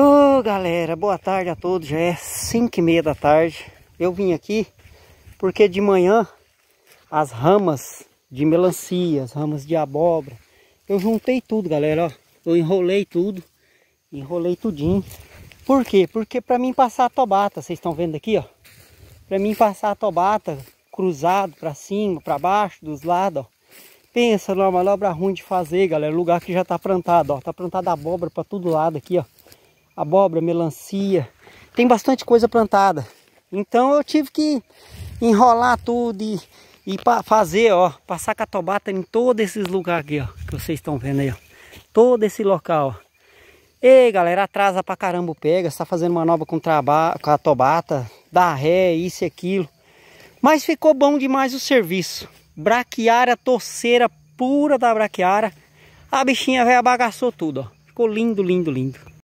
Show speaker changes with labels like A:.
A: Ô oh, galera, boa tarde a todos, já é 5 e meia da tarde Eu vim aqui porque de manhã as ramas de melancia, as ramas de abóbora Eu juntei tudo galera, ó Eu enrolei tudo, enrolei tudinho Por quê? Porque para mim passar a tobata, vocês estão vendo aqui ó Para mim passar a tobata cruzado para cima, para baixo, dos lados ó Pensa numa manobra ruim de fazer galera, lugar que já tá plantado ó Tá plantada abóbora para todo lado aqui ó abóbora, melancia. Tem bastante coisa plantada. Então eu tive que enrolar tudo e, e fazer, ó, passar catobata em todos esses lugares aqui, ó, que vocês estão vendo aí, ó. Todo esse local, ó. Ei, galera, atrasa pra caramba o pega, está fazendo manobra com, com a tobata, dá ré, isso e aquilo. Mas ficou bom demais o serviço. Braquiária, torceira pura da braquiária. A bichinha velha bagaçou tudo, ó. Ficou lindo, lindo, lindo.